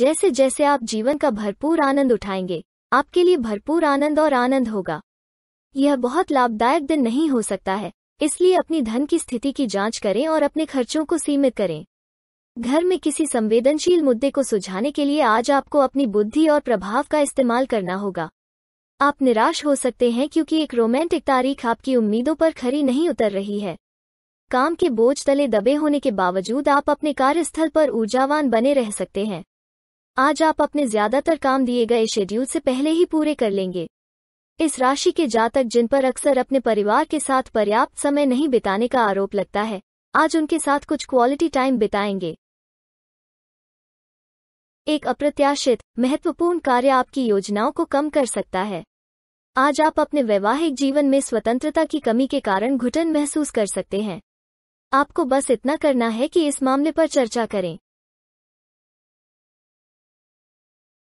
जैसे जैसे आप जीवन का भरपूर आनंद उठाएंगे आपके लिए भरपूर आनंद और आनंद होगा यह बहुत लाभदायक दिन नहीं हो सकता है इसलिए अपनी धन की स्थिति की जांच करें और अपने खर्चों को सीमित करें घर में किसी संवेदनशील मुद्दे को सुझाने के लिए आज आपको अपनी बुद्धि और प्रभाव का इस्तेमाल करना होगा आप निराश हो सकते हैं क्योंकि एक रोमांटिक तारीख आपकी उम्मीदों पर खरी नहीं उतर रही है काम के बोझ तले दबे होने के बावजूद आप अपने कार्यस्थल पर ऊर्जावान बने रह सकते हैं आज आप अपने ज्यादातर काम दिए गए शेड्यूल से पहले ही पूरे कर लेंगे इस राशि के जातक जिन पर अक्सर अपने परिवार के साथ पर्याप्त समय नहीं बिताने का आरोप लगता है आज उनके साथ कुछ क्वालिटी टाइम बिताएंगे एक अप्रत्याशित महत्वपूर्ण कार्य आपकी योजनाओं को कम कर सकता है आज आप अपने वैवाहिक जीवन में स्वतंत्रता की कमी के कारण घुटन महसूस कर सकते हैं आपको बस इतना करना है कि इस मामले पर चर्चा करें